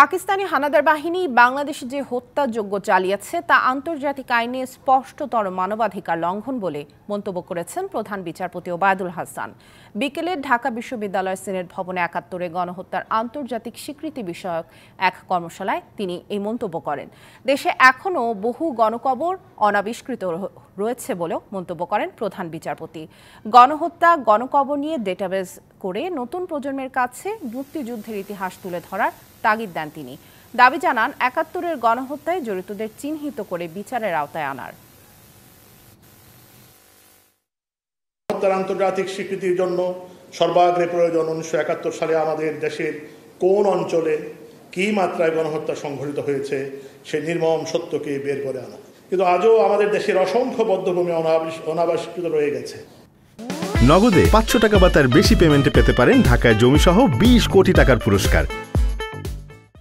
পাকিস্তানি হানাদার বাহিনী বাংলাদেশে যে হত্যাযোগ্য চালিয়েছে তা আন্তর্জাতিক আইনে স্পষ্টতর মানবাধিকার লঙ্ঘন বলে মন্তব্য করেছেন প্রধান বিচারপতি ওবায়দুল হাসান বিকেলে ঢাকা বিশ্ববিদ্যালয় সিনেট ভবনে একাত্তরে গণহত্যার আন্তর্জাতিক স্বীকৃতি বিষয়ক এক কর্মশালায় তিনি এই মন্তব্য করেন দেশে এখনও বহু গণকবর অনাবিষ্কৃত রয়েছে বলেও মন্তব্য করেন প্রধান বিচারপতি গণহত্যা গণকবর নিয়ে ডেটাবেজ করে নতুন প্রজন্মের কাছে মুক্তিযুদ্ধের ইতিহাস তুলে ধরার তাগিদ দেন তিনি দাবি জানান একাত্তরের গণহত্যায় জড়িতদের চিহ্নিত করে বিচারের আওতায় আনার আন্তর্জাতিক স্বীকৃতির জন্য সর্বাগ্রে প্রয়োজন উনিশশো একাত্তর সালে আমাদের দেশের কোন অঞ্চলে কি মাত্রায় গণহত্যা সংঘটিত হয়েছে সে নির্মম সত্যকে বের করে আনা কিন্তু আজও আমাদের দেশের অসংখ্য বদ্ধভূমি অনাবাসিত রয়ে গেছে নগদে পাঁচশো টাকা বা তার বেশি পেমেন্টে পেতে পারেন ঢাকায় জমিসহ বিশ কোটি টাকার পুরস্কার